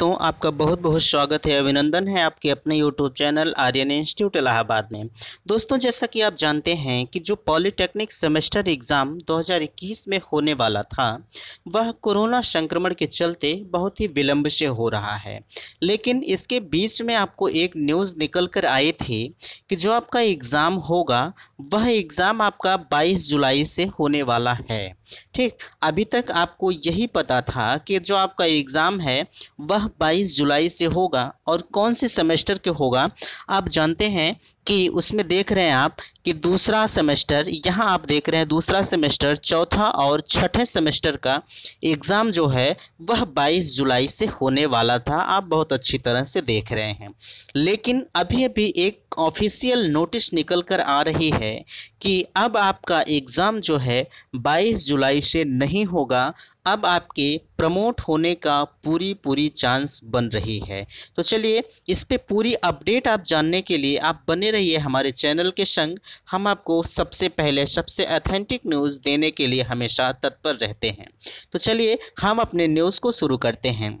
दोस्तों आपका बहुत बहुत स्वागत है अभिनंदन है आपके अपने YouTube channel Aryan institute Allahabad में दोस्तों जैसा कि आप जानते हैं कि जो पॉलिटेक्निक सेमेस्टर एग्ज़ाम 2021 में होने वाला था वह कोरोना संक्रमण के चलते बहुत ही विलम्ब से हो रहा है लेकिन इसके बीच में आपको एक न्यूज़ निकल कर आई थी कि जो आपका एग्ज़ाम होगा वह एग्ज़ाम आपका बाईस जुलाई से होने वाला है ठीक अभी तक आपको यही पता था कि जो आपका एग्ज़ाम है वह 22 जुलाई से होगा और कौन से सेमेस्टर के होगा आप जानते हैं कि उसमें देख रहे हैं आप कि दूसरा सेमेस्टर यहाँ आप देख रहे हैं दूसरा सेमेस्टर चौथा और छठे सेमेस्टर का एग्ज़ाम जो है वह 22 जुलाई से होने वाला था आप बहुत अच्छी तरह से देख रहे हैं लेकिन अभी अभी एक ऑफिशियल नोटिस निकल कर आ रही है कि अब आपका एग्ज़ाम जो है 22 जुलाई से नहीं होगा अब आपके प्रमोट होने का पूरी पूरी चांस बन रही है तो चलिए इस पर पूरी अपडेट आप जानने के लिए आप बने रहिए हमारे चैनल के संग हम आपको सबसे पहले सबसे अथेंटिक न्यूज़ देने के लिए हमेशा तत्पर रहते हैं तो चलिए हम अपने न्यूज़ को शुरू करते हैं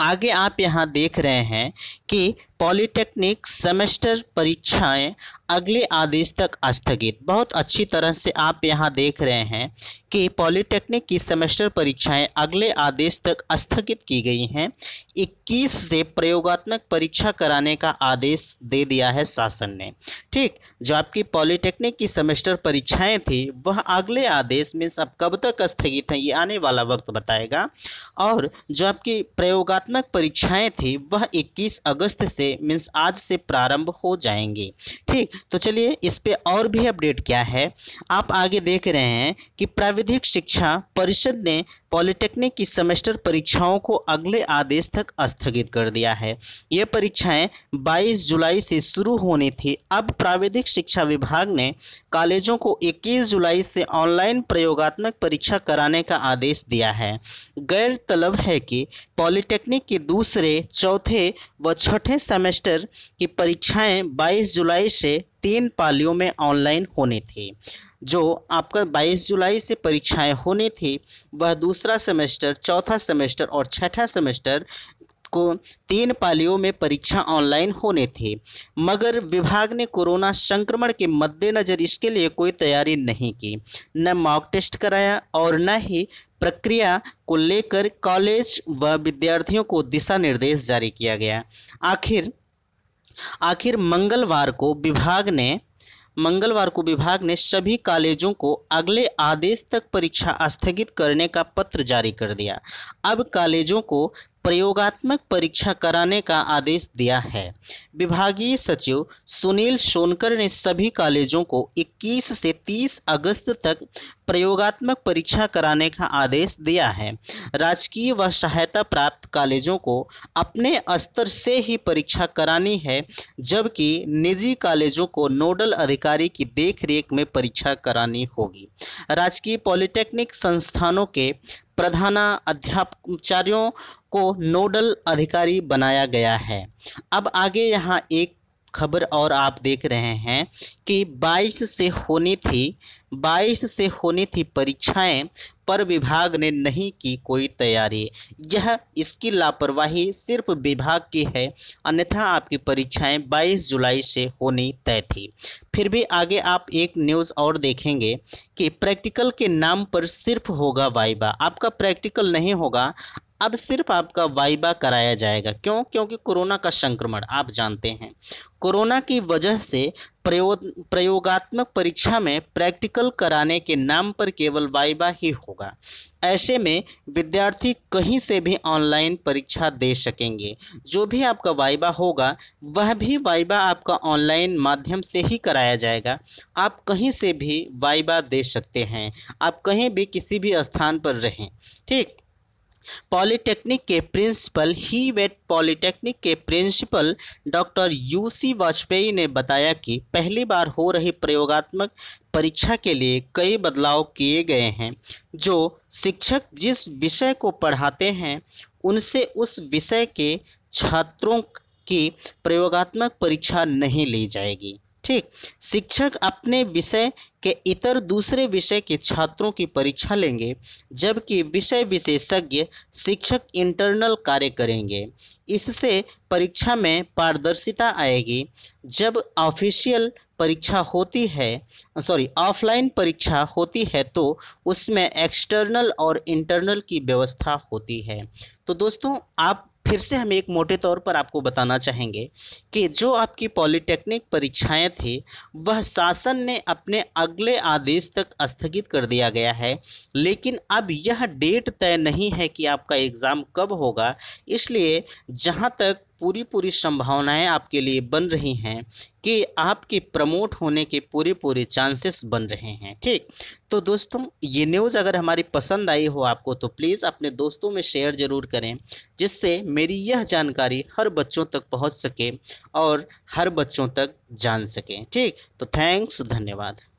आगे आप यहाँ देख रहे हैं कि पॉलिटेक्निक सेमेस्टर परीक्षाएं अगले आदेश तक स्थगित बहुत अच्छी तरह से आप यहां देख रहे हैं कि पॉलिटेक्निक की सेमेस्टर परीक्षाएं अगले आदेश तक स्थगित की गई हैं 21 से प्रयोगात्मक परीक्षा कराने का आदेश दे दिया है शासन ने ठीक जो आपकी पॉलिटेक्निक की सेमेस्टर परीक्षाएं थी वह अगले आदेश में सब कब तक स्थगित हैं ये आने वाला वक्त बताएगा और जो आपकी प्रयोगात्मक परीक्षाएँ थी वह इक्कीस अगस्त से से मीन्स आज से प्रारंभ हो जाएंगे ठीक तो चलिए इस पर और भी अपडेट क्या है आप आगे देख रहे हैं कि प्राविधिक शिक्षा परिषद ने पॉलिटेक्निक की सेमेस्टर परीक्षाओं को अगले आदेश तक स्थगित कर दिया है ये परीक्षाएं 22 जुलाई से शुरू होनी थी अब प्राविधिक शिक्षा विभाग ने कॉलेजों को 21 जुलाई से ऑनलाइन प्रयोगात्मक परीक्षा कराने का आदेश दिया है गैर तलब है कि पॉलिटेक्निक के दूसरे चौथे व छठे सेमेस्टर की परीक्षाएं 22 जुलाई से तीन पालियों में ऑनलाइन होनी थी जो आपका 22 जुलाई से परीक्षाएं होनी थी वह दूसरा सेमेस्टर चौथा सेमेस्टर और छठा सेमेस्टर को तीन पालियों में परीक्षा ऑनलाइन होने थे मगर विभाग ने कोरोना संक्रमण के मद्देनज़र इसके लिए कोई तैयारी नहीं की न मॉक टेस्ट कराया और न ही प्रक्रिया को लेकर कॉलेज व विद्यार्थियों को दिशा निर्देश जारी किया गया आखिर आखिर मंगलवार को विभाग ने मंगलवार को विभाग ने सभी कॉलेजों को अगले आदेश तक परीक्षा स्थगित करने का पत्र जारी कर दिया अब कॉलेजों को प्रयोगात्मक परीक्षा कराने का आदेश दिया है विभागीय सचिव सुनील सोनकर ने सभी कॉलेजों को 21 से 30 अगस्त तक प्रयोगात्मक परीक्षा कराने का आदेश दिया है राजकीय व सहायता प्राप्त कॉलेजों को अपने स्तर से ही परीक्षा करानी है जबकि निजी कॉलेजों को नोडल अधिकारी की देखरेख में परीक्षा करानी होगी राजकीय पॉलिटेक्निक संस्थानों के प्रधाना अध्यापचार्यों को नोडल अधिकारी बनाया गया है अब आगे यहाँ एक खबर और आप देख रहे हैं कि 22 से होनी थी 22 से होनी थी परीक्षाएं पर विभाग ने नहीं की कोई तैयारी यह इसकी लापरवाही सिर्फ विभाग की है अन्यथा आपकी परीक्षाएं 22 जुलाई से होनी तय थी फिर भी आगे आप एक न्यूज़ और देखेंगे कि प्रैक्टिकल के नाम पर सिर्फ होगा वाइबा आपका प्रैक्टिकल नहीं होगा अब सिर्फ आपका वाइबा कराया जाएगा क्यों क्योंकि कोरोना का संक्रमण आप जानते हैं कोरोना की वजह से प्रयोग प्रयोगात्मक परीक्षा में प्रैक्टिकल कराने के नाम पर केवल वाइबा ही होगा ऐसे में विद्यार्थी कहीं से भी ऑनलाइन परीक्षा दे सकेंगे जो भी आपका वाइबा होगा वह भी वाइबा आपका ऑनलाइन माध्यम से ही कराया जाएगा आप कहीं से भी वाइबा दे सकते हैं आप कहीं भी किसी भी स्थान पर रहें ठीक पॉलिटेक्निक के प्रिंसिपल ही वेट पॉलिटेक्निक के प्रिंसिपल डॉक्टर यूसी वाजपेयी ने बताया कि पहली बार हो रही प्रयोगात्मक परीक्षा के लिए कई बदलाव किए गए हैं जो शिक्षक जिस विषय को पढ़ाते हैं उनसे उस विषय के छात्रों की प्रयोगात्मक परीक्षा नहीं ली जाएगी ठीक शिक्षक अपने विषय के इतर दूसरे विषय के छात्रों की परीक्षा लेंगे जबकि विषय विशेषज्ञ शिक्षक इंटरनल कार्य करेंगे इससे परीक्षा में पारदर्शिता आएगी जब ऑफिशियल परीक्षा होती है सॉरी ऑफलाइन परीक्षा होती है तो उसमें एक्सटर्नल और इंटरनल की व्यवस्था होती है तो दोस्तों आप फिर से हम एक मोटे तौर पर आपको बताना चाहेंगे कि जो आपकी पॉलिटेक्निक परीक्षाएं थी वह शासन ने अपने अगले आदेश तक स्थगित कर दिया गया है लेकिन अब यह डेट तय नहीं है कि आपका एग्ज़ाम कब होगा इसलिए जहां तक पूरी पूरी संभावनाएं आपके लिए बन रही हैं कि आपके प्रमोट होने के पूरे पूरे चांसेस बन रहे हैं ठीक तो दोस्तों ये न्यूज़ अगर हमारी पसंद आई हो आपको तो प्लीज़ अपने दोस्तों में शेयर ज़रूर करें जिससे मेरी यह जानकारी हर बच्चों तक पहुंच सके और हर बच्चों तक जान सकें ठीक तो थैंक्स धन्यवाद